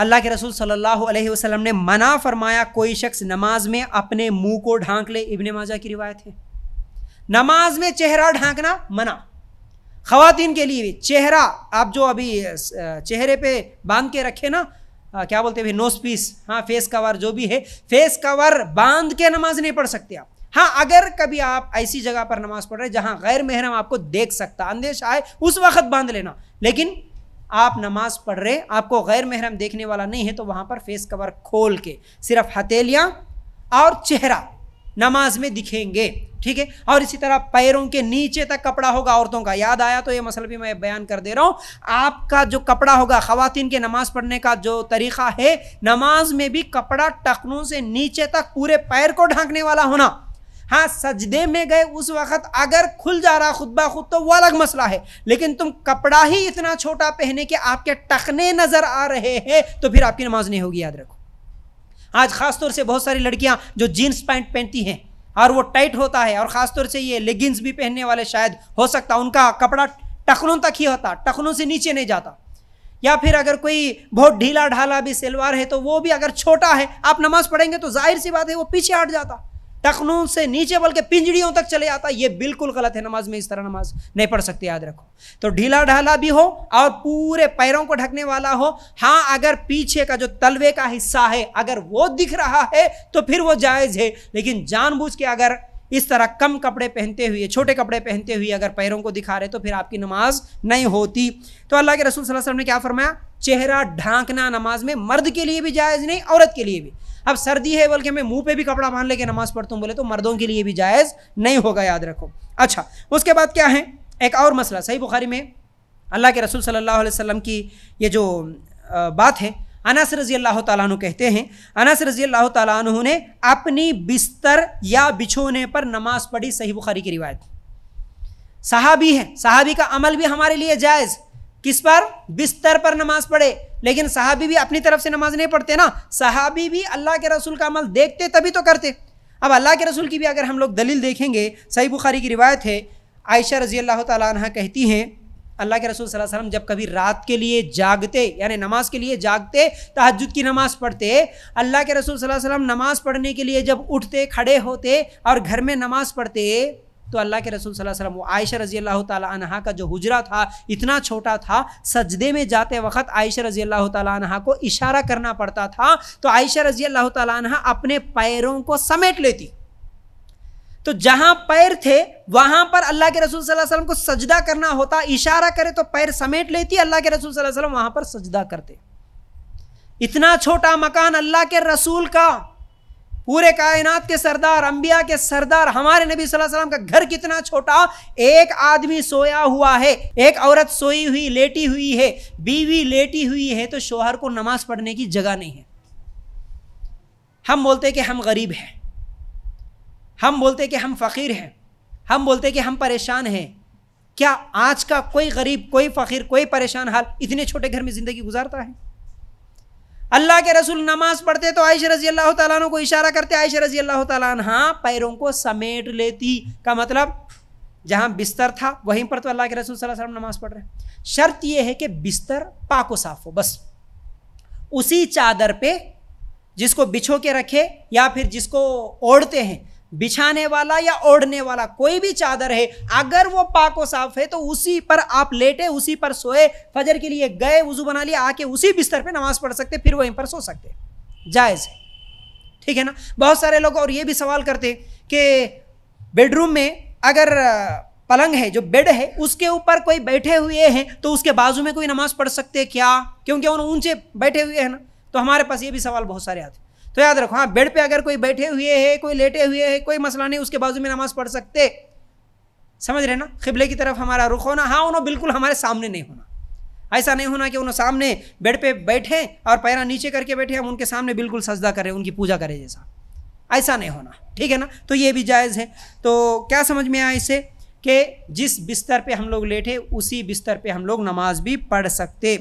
अल्लाह के रसूल सल्लल्लाहु अलैहि वसल्लम ने मना फरमाया कोई शख्स नमाज में अपने मुंह को ढांक ले इबन माजा की रिवायत है नमाज में चेहरा ढांकना मना खातन के लिए भी चेहरा आप जो अभी चेहरे पे बांध के रखे ना क्या बोलते भाई नोस पीस हाँ फेस कवर जो भी है फेस कवर बांध के नमाज नहीं पढ़ सकते आप हाँ अगर कभी आप ऐसी जगह पर नमाज पढ़ रहे जहाँ गैर महरम आपको देख सकता अंदेश आए उस वक्त बांध लेना लेकिन आप नमाज पढ़ रहे आपको गैर महरम देखने वाला नहीं है तो वहाँ पर फेस कवर खोल के सिर्फ हथेलियाँ और चेहरा नमाज में दिखेंगे ठीक है और इसी तरह पैरों के नीचे तक कपड़ा होगा औरतों का याद आया तो ये मसल भी मैं बयान कर दे रहा हूँ आपका जो कपड़ा होगा खातन के नमाज पढ़ने का जो तरीका है नमाज में भी कपड़ा टखनों से नीचे तक पूरे पैर को ढांकने वाला होना हाँ सजदे में गए उस वक़्त अगर खुल जा रहा खुद बा खुद तो वो अलग मसला है लेकिन तुम कपड़ा ही इतना छोटा पहने कि आपके टकने नज़र आ रहे हैं तो फिर आपकी नमाज नहीं होगी याद रखो आज ख़ासतौर से बहुत सारी लड़कियाँ जो जीन्स पैंट पहनती हैं और वो टाइट होता है और ख़ासतौर से ये लेगिंग्स भी पहनने वाले शायद हो सकता उनका कपड़ा टखनों तक ही होता टखनों से नीचे नहीं जाता या फिर अगर कोई बहुत ढीला ढाला भी सलवार है तो वो भी अगर छोटा है आप नमाज़ पढ़ेंगे तो जाहिर सी बात है वो पीछे हट जाता टखनों से नीचे बल्कि पिंजड़ियों तक चले जाता ये बिल्कुल गलत है नमाज में इस तरह नमाज नहीं पढ़ सकते याद रखो तो ढीला ढाला भी हो और पूरे पैरों को ढकने वाला हो हाँ अगर पीछे का जो तलवे का हिस्सा है अगर वो दिख रहा है तो फिर वो जायज़ है लेकिन जानबूझ के अगर इस तरह कम कपड़े पहनते हुए छोटे कपड़े पहनते हुए अगर पैरों को दिखा रहे तो फिर आपकी नमाज नहीं होती तो अल्लाह के रसूल वसल्लम ने क्या फरमाया चेहरा ढांकना नमाज में मर्द के लिए भी जायज़ नहीं औरत के लिए भी अब सर्दी है बोल के मैं मुंह पे भी कपड़ा बांध लेके नमाज पढ़ता हूँ बोले तो मर्दों के लिए भी जायज़ नहीं होगा याद रखो अच्छा उसके बाद क्या है एक और मसला सही बुखारी में अल्लाह के रसूल सल्लल्लाहु अलैहि वसल्लम की ये जो बात है अनस रजी अल्लाह तु कहते हैं अनस रजी अल्लाह तु ने अपनी बिस्तर या बिछोने पर नमाज पढ़ी सही बुखारी की रिवायत साहबी है साहबी का अमल भी हमारे लिए जायज़ किस पर बिस्तर पर नमाज पढ़े लेकिन साहबी भी अपनी तरफ से नमाज नहीं पढ़ते ना साहबी भी अल्लाह के रसूल का अमल देखते तभी तो करते अब अल्लाह के रसूल की भी अगर हम लोग दलील देखेंगे सही बुखारी की रिवायत है आयशा रजी अल्लाह तह कहती हैं अल्लाह के रसूल सल्लल्लाहु अलैहि वसल्लम जब कभी रात के लिए जागते यानी नमाज के लिए जागते तहजद की नमाज़ पढ़ते अल्लाह के रसूल सल्लल्लाहु अलैहि वसल्लम नमाज़ पढ़ने के लिए जब उठते खड़े होते और घर में नमाज़ पढ़ते तो अल्लाह के रसूल सल्लल्लाहु अलैहि वसल्लम आयशा रजी अल्लाह तह का जो हुजरा था इतना छोटा था सजदे में जाते वक्त आयशा रजी अल्लाह तह को इशारा करना पड़ता था तो आयशा रजी अल्लाह तह अपने पैरों को समेट लेती तो जहां पैर थे वहां पर अल्लाह के रसूल सल्लल्लाहु अलैहि वसल्लम को सजदा करना होता इशारा करे तो पैर समेट लेती अल्लाह के रसूल सल्लल्लाहु अलैहि वसल्लम वहां पर सजदा करते इतना छोटा मकान अल्लाह के रसूल का पूरे कायनात के सरदार अंबिया के सरदार हमारे नबी वसल्लम का घर कितना छोटा एक आदमी सोया हुआ है एक औरत सोई हुई लेटी हुई है बीवी लेटी हुई है तो शोहर को नमाज पढ़ने की जगह नहीं है हम बोलते कि हम गरीब हैं हम बोलते कि हम फ़कीर हैं हम बोलते कि हम परेशान हैं क्या आज का कोई गरीब कोई फ़कीर कोई परेशान हाल इतने छोटे घर में ज़िंदगी गुजारता है अल्लाह के रसूल नमाज पढ़ते तो आयश रजी अल्लाह तु को इशारा करते आयश रजी अल्लाह तहा पैरों को समेट लेती का मतलब जहाँ बिस्तर था वहीं पर तो अल्लाह के रसूल सल्लल्लाहु अलैहि वसल्लम नमाज पढ़ रहे हैं शर्त यह है कि बिस्तर पाको साफ हो बस उसी चादर पे जिसको बिछो के रखे या फिर जिसको ओढ़ते हैं बिछाने वाला या ओढ़ने वाला कोई भी चादर है अगर वो पाक व साफ है तो उसी पर आप लेटे उसी पर सोए फजर के लिए गए वजू बना लिया आके उसी बिस्तर पे नमाज पढ़ सकते फिर वहीं पर सो सकते जायज़ है ठीक है ना बहुत सारे लोग और ये भी सवाल करते कि बेडरूम में अगर पलंग है जो बेड है उसके ऊपर कोई बैठे हुए हैं तो उसके बाजू में कोई नमाज पढ़ सकते क्या क्योंकि उन ऊंचे बैठे हुए हैं ना तो हमारे पास ये भी सवाल बहुत सारे आते हैं तो याद रखो हाँ बेड पे अगर कोई बैठे हुए है कोई लेटे हुए है कोई मसला नहीं उसके बाजू में नमाज पढ़ सकते समझ रहे ना खिबले की तरफ हमारा रुख होना हाँ उन्होंने बिल्कुल हमारे सामने नहीं होना ऐसा नहीं होना कि उन्होंने सामने बेड पे बैठे और पैरा नीचे करके बैठे हम उनके सामने बिल्कुल सजदा करें उनकी पूजा करें जैसा ऐसा नहीं होना ठीक है ना तो ये भी जायज़ है तो क्या समझ में आया इसे कि जिस बिस्तर पे हम लोग लेटे उसी बिस्तर पे हम लोग नमाज भी पढ़ सकते